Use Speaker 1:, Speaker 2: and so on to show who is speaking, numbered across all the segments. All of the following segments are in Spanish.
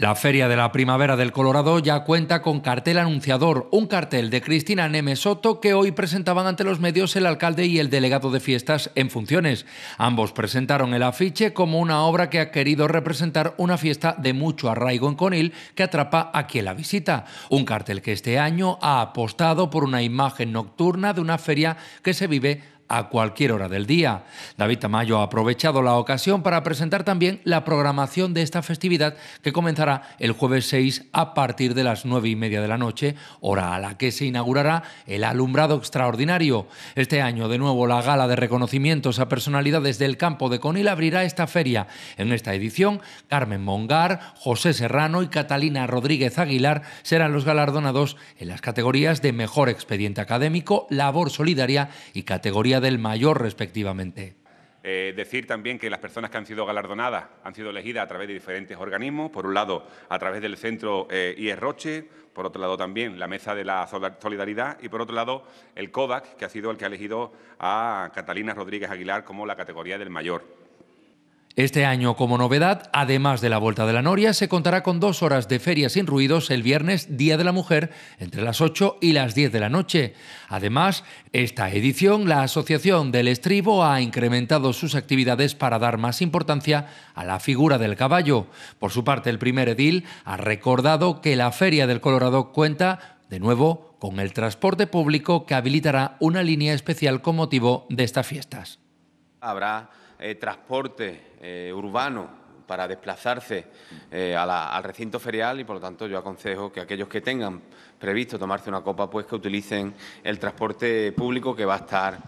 Speaker 1: La Feria de la Primavera del Colorado ya cuenta con cartel anunciador, un cartel de Cristina Nemesoto que hoy presentaban ante los medios el alcalde y el delegado de fiestas en funciones. Ambos presentaron el afiche como una obra que ha querido representar una fiesta de mucho arraigo en Conil que atrapa a quien la visita. Un cartel que este año ha apostado por una imagen nocturna de una feria que se vive a cualquier hora del día. David Tamayo ha aprovechado la ocasión para presentar también la programación de esta festividad que comenzará el jueves 6 a partir de las 9 y media de la noche, hora a la que se inaugurará el alumbrado extraordinario. Este año, de nuevo, la gala de reconocimientos a personalidades del campo de Conil abrirá esta feria. En esta edición, Carmen Mongar, José Serrano y Catalina Rodríguez Aguilar serán los galardonados en las categorías de mejor expediente académico, labor solidaria y categoría del Mayor, respectivamente.
Speaker 2: Eh, decir también que las personas que han sido galardonadas han sido elegidas a través de diferentes organismos, por un lado a través del centro eh, IES Roche, por otro lado también la Mesa de la Solidaridad y por otro lado el CODAC, que ha sido el que ha elegido a Catalina Rodríguez Aguilar como la
Speaker 1: categoría del mayor. Este año, como novedad, además de la Vuelta de la Noria, se contará con dos horas de feria sin ruidos el viernes, Día de la Mujer, entre las 8 y las 10 de la noche. Además, esta edición, la Asociación del Estribo ha incrementado sus actividades para dar más importancia a la figura del caballo. Por su parte, el primer edil ha recordado que la Feria del Colorado cuenta, de nuevo, con el transporte público que habilitará una línea especial con motivo de estas fiestas.
Speaker 3: Habrá eh, transporte eh, urbano para desplazarse eh, al recinto ferial y, por lo tanto, yo aconsejo que aquellos que tengan previsto tomarse una copa, pues que utilicen el transporte público que va a estar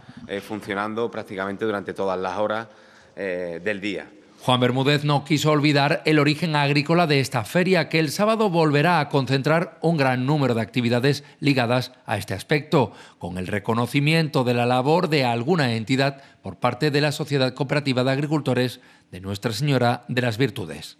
Speaker 3: funcionando prácticamente durante todas las horas del día.
Speaker 1: Juan Bermúdez no quiso olvidar el origen agrícola de esta feria, que el sábado volverá a concentrar un gran número de actividades ligadas a este aspecto, con el reconocimiento de la labor de alguna entidad por parte de la Sociedad Cooperativa de Agricultores de Nuestra Señora de las Virtudes.